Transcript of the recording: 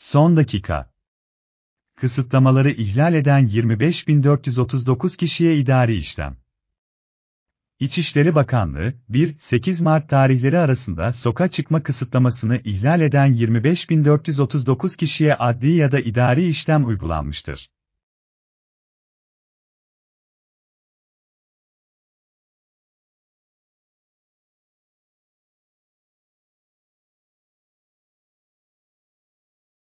Son dakika. Kısıtlamaları ihlal eden 25.439 kişiye idari işlem. İçişleri Bakanlığı, 1-8 Mart tarihleri arasında sokağa çıkma kısıtlamasını ihlal eden 25.439 kişiye adli ya da idari işlem uygulanmıştır.